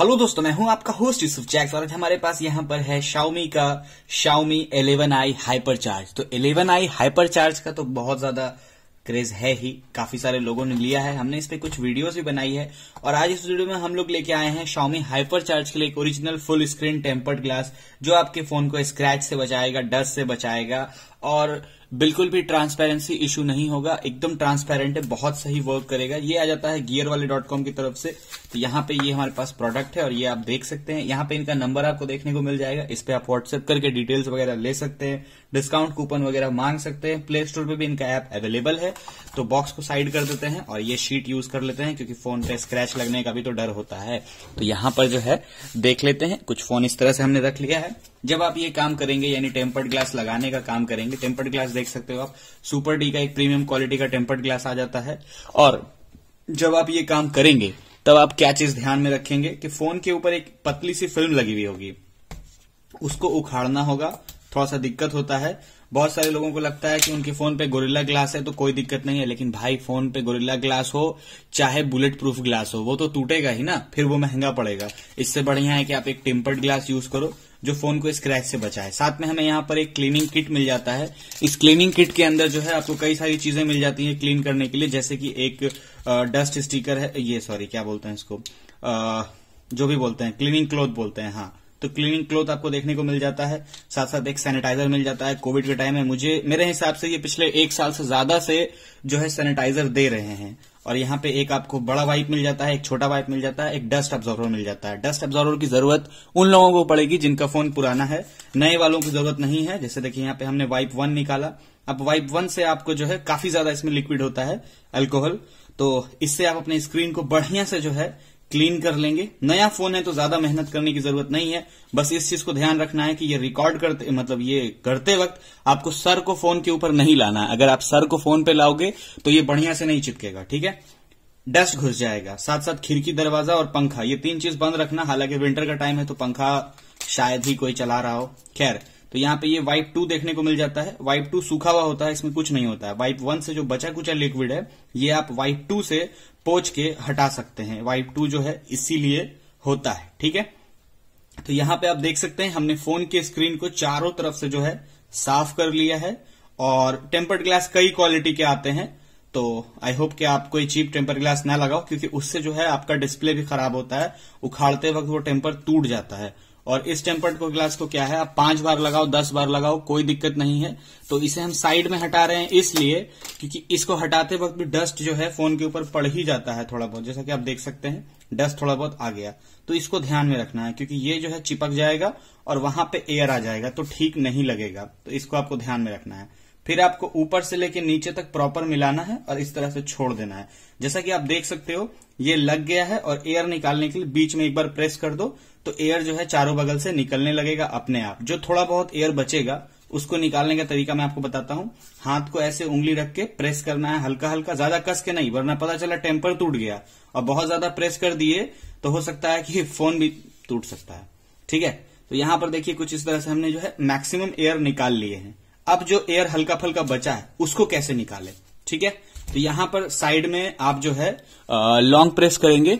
hello दोस्तों मैं हूं आपका होस्ट यूसुफ जैक्स और हमारे पास यहां पर है शाओमी का शाओमी 11i हाइपर चार्ज तो 11i हाइपर चार्ज का तो बहुत ज्यादा क्रेज है ही काफी सारे लोगों ने लिया है हमने इस पे कुछ वीडियोस भी बनाई है और आज इस वीडियो में हम लोग लेके आए हैं शाओमी हाइपर चार्ज के लिए एक original full screen tempered glass जो आपके फोन को स्क्रैच से बचाएगा डस्ट से बचाएगा और बिल्कुल भी ट्रांसपेरेंसी इश्यू नहीं होगा एकदम ट्रांसपेरेंट है बहुत सही वर्क करेगा ये आ जाता है गियर वाले डॉट कॉम की तरफ से तो यहाँ पे ये हमारे पास प्रोडक्ट है और ये आप देख सकते हैं यहाँ पे इनका नंबर आपको देखने को मिल जाएगा इस पर आप व्हाट्सएप करके डिटेल्स वगैरह ले सकते हैं डिस्काउंट कूपन वगैरह मांग सकते हैं प्ले स्टोर पर भी इनका ऐप अवेलेबल है तो बॉक्स को साइड कर देते हैं और ये शीट यूज कर लेते हैं क्योंकि फोन पे स्क्रैच लगने का भी तो डर होता है तो यहाँ पर जो है देख लेते हैं कुछ फोन इस तरह से हमने रख लिया है जब आप ये काम करेंगे यानी टेम्पर्ड ग्लास लगाने का काम करेंगे टेम्पर्ड ग्लास देख सकते हो आप सुपर डी का एक प्रीमियम क्वालिटी का टेम्पर्ड ग्लास आ जाता है और जब आप ये काम करेंगे तब आप क्या चीज ध्यान में रखेंगे कि फोन के ऊपर एक पतली सी फिल्म लगी हुई होगी उसको उखाड़ना होगा थोड़ा सा दिक्कत होता है बहुत सारे लोगों को लगता है कि उनके फोन पे गोरिल्ला ग्लास है तो कोई दिक्कत नहीं है लेकिन भाई फोन पे गोरिल्ला ग्लास हो चाहे बुलेट प्रूफ ग्लास हो वो तो टूटेगा ही ना फिर वो महंगा पड़ेगा इससे बढ़िया है कि आप एक टेम्पर्ड ग्लास यूज करो जो फोन को स्क्रैच से बचाए साथ में हमें यहाँ पर एक क्लीनिंग किट मिल जाता है इस क्लीनिंग किट के अंदर जो है आपको कई सारी चीजें मिल जाती हैं क्लीन करने के लिए जैसे कि एक डस्ट स्टिकर है ये सॉरी क्या बोलते हैं इसको जो भी बोलते हैं क्लीनिंग क्लोथ बोलते हैं हाँ तो क्लीनिंग क्लोथ आपको देखने को मिल जाता है साथ साथ एक सैनिटाइजर मिल जाता है कोविड के टाइम में मुझे मेरे हिसाब से ये पिछले एक साल से ज्यादा से जो है सैनिटाइजर दे रहे हैं और यहाँ पे एक आपको बड़ा वाइप मिल जाता है एक छोटा वाइप मिल जाता है एक डस्ट ऑब्जॉर्वर मिल जाता है डस्ट ऑब्जॉर्वर की जरूरत उन लोगों को पड़ेगी जिनका फोन पुराना है नए वालों की जरूरत नहीं है जैसे देखिए यहाँ पे हमने वाइप वन निकाला अब वाइप वन से आपको जो है काफी ज्यादा इसमें लिक्विड होता है अल्कोहल तो इससे आप अपने स्क्रीन को बढ़िया से जो है क्लीन कर लेंगे नया फोन है तो ज्यादा मेहनत करने की जरूरत नहीं है बस इस चीज को ध्यान रखना है कि ये रिकॉर्ड करते मतलब ये करते वक्त आपको सर को फोन के ऊपर नहीं लाना है अगर आप सर को फोन पे लाओगे तो ये बढ़िया से नहीं चिपकेगा ठीक है डस्ट घुस जाएगा साथ साथ खिड़की दरवाजा और पंखा ये तीन चीज बंद रखना हालांकि विंटर का टाइम है तो पंखा शायद ही कोई चला रहा हो खैर तो यहाँ पे ये वाइप टू देखने को मिल जाता है वाइप टू सूखा हुआ होता है इसमें कुछ नहीं होता है वाइप वन से जो बचा कुचा लिक्विड है ये आप वाइप टू से पोच के हटा सकते हैं वाइप टू जो है इसीलिए होता है ठीक है तो यहां पे आप देख सकते हैं हमने फोन के स्क्रीन को चारों तरफ से जो है साफ कर लिया है और टेम्पर्ड ग्लास कई क्वालिटी के आते हैं तो आई होप कि आप कोई चीप टेम्पर ग्लास ना लगाओ क्योंकि उससे जो है आपका डिस्प्ले भी खराब होता है उखाड़ते वक्त वो टेम्पर टूट जाता है और इस टेम्पर्ड ग्लास को क्या है आप पांच बार लगाओ दस बार लगाओ कोई दिक्कत नहीं है तो इसे हम साइड में हटा रहे हैं इसलिए क्योंकि इसको हटाते वक्त भी डस्ट जो है फोन के ऊपर पड़ ही जाता है थोड़ा बहुत जैसा कि आप देख सकते हैं डस्ट थोड़ा बहुत आ गया तो इसको ध्यान में रखना है क्योंकि ये जो है चिपक जाएगा और वहां पे एयर आ जाएगा तो ठीक नहीं लगेगा तो इसको आपको ध्यान में रखना है फिर आपको ऊपर से लेके नीचे तक प्रॉपर मिलाना है और इस तरह से छोड़ देना है जैसा कि आप देख सकते हो ये लग गया है और एयर निकालने के लिए बीच में एक बार प्रेस कर दो तो एयर जो है चारों बगल से निकलने लगेगा अपने आप जो थोड़ा बहुत एयर बचेगा उसको निकालने का तरीका मैं आपको बताता हूं हाथ को ऐसे उंगली रख के प्रेस करना है हल्का हल्का ज्यादा कस के नहीं वरना पता चला टेम्पर टूट गया और बहुत ज्यादा प्रेस कर दिए तो हो सकता है कि फोन भी टूट सकता है ठीक है तो यहां पर देखिए कुछ इस तरह से हमने जो है मैक्सिमम एयर निकाल लिए हैं अब जो एयर हल्का फल्का बचा है उसको कैसे निकाले ठीक है तो यहां पर साइड में आप जो है लॉन्ग प्रेस करेंगे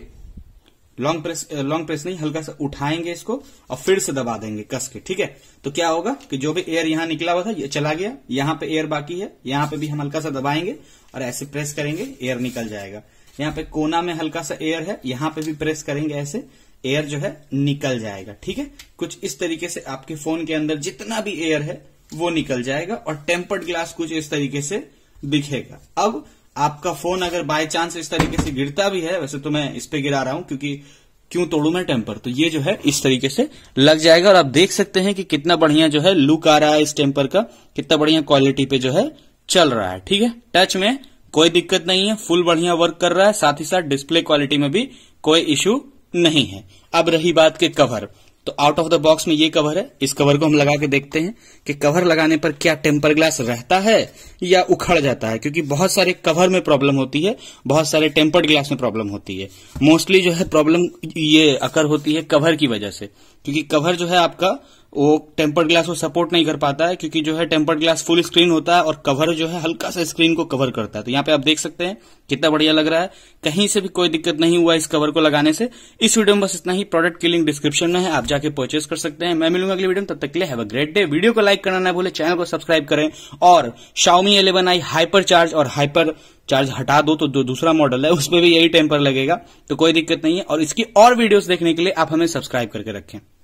लॉन्ग प्रेस लॉन्ग प्रेस नहीं हल्का सा उठाएंगे इसको और फिर से दबा देंगे कस के ठीक है तो क्या होगा कि जो भी एयर यहां निकला हुआ था ये चला गया यहां पे एयर बाकी है यहां पे भी हम हल्का सा दबाएंगे और ऐसे प्रेस करेंगे एयर निकल जाएगा यहां पे कोना में हल्का सा एयर है यहां पे भी प्रेस करेंगे ऐसे एयर जो है निकल जाएगा ठीक है कुछ इस तरीके से आपके फोन के अंदर जितना भी एयर है वो निकल जाएगा और टेम्पर्ड ग्लास कुछ इस तरीके से दिखेगा अब आपका फोन अगर बाय चांस इस तरीके से गिरता भी है वैसे तो मैं इस पे गिरा रहा हूं क्योंकि क्यों तोड़ू मैं टेम्पर तो ये जो है इस तरीके से लग जाएगा और आप देख सकते हैं कि कितना बढ़िया जो है लुक आ रहा है इस टेम्पर का कितना बढ़िया क्वालिटी पे जो है चल रहा है ठीक है टच में कोई दिक्कत नहीं है फुल बढ़िया वर्क कर रहा है साथ ही साथ डिस्प्ले क्वालिटी में भी कोई इश्यू नहीं है अब रही बात के कवर तो आउट ऑफ द बॉक्स में ये कवर है इस कवर को हम लगा के देखते हैं कि कवर लगाने पर क्या टेम्पर ग्लास रहता है या उखड़ जाता है क्योंकि बहुत सारे कवर में प्रॉब्लम होती है बहुत सारे टेम्पर्ड ग्लास में प्रॉब्लम होती है मोस्टली जो है प्रॉब्लम ये अकर होती है कवर की वजह से क्योंकि कवर जो है आपका वो टेम्पर्ड ग्लास को सपोर्ट नहीं कर पाता है क्योंकि जो है टेम्पर्ड ग्लास फुल स्क्रीन होता है और कवर जो है हल्का सा स्क्रीन को कवर करता है तो यहाँ पे आप देख सकते हैं कितना बढ़िया लग रहा है कहीं से भी कोई दिक्कत नहीं हुआ इस कवर को लगाने से इस वीडियो में बस इतना ही प्रोडक्ट की लिंक डिस्क्रिप्शन में है आप जाके परचेस कर सकते हैं मैं मिलूंगा अगली वीडियो तब तक के लिए have a great day video को लाइक करना ना भूले चैनल को सब्सक्राइब करें और Xiaomi eleven i hyper charge और हाइपर चार्ज हटा दो तो जो दूसरा मॉडल है उसमें भी यही टेम्पर लगेगा तो कोई दिक्कत नहीं है और इसकी और वीडियोस देखने के लिए आप हमें सब्सक्राइब करके रखें